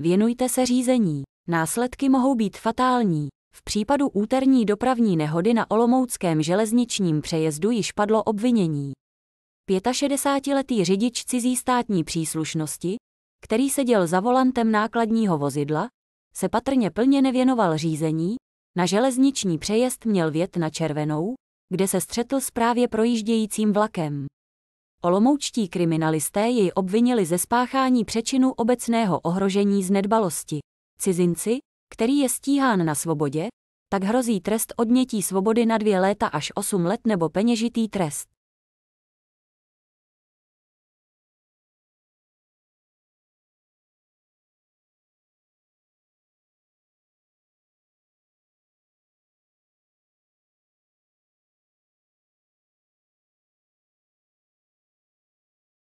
Věnujte se řízení. Následky mohou být fatální. V případu úterní dopravní nehody na Olomouckém železničním přejezdu již padlo obvinění. 65-letý řidič cizí státní příslušnosti, který seděl za volantem nákladního vozidla, se patrně plně nevěnoval řízení, na železniční přejezd měl vjet na červenou, kde se střetl s právě projíždějícím vlakem. Olomoučtí kriminalisté jej obvinili ze spáchání přečinu obecného ohrožení z nedbalosti. Cizinci, který je stíhán na svobodě, tak hrozí trest odnětí svobody na dvě léta až osm let nebo peněžitý trest.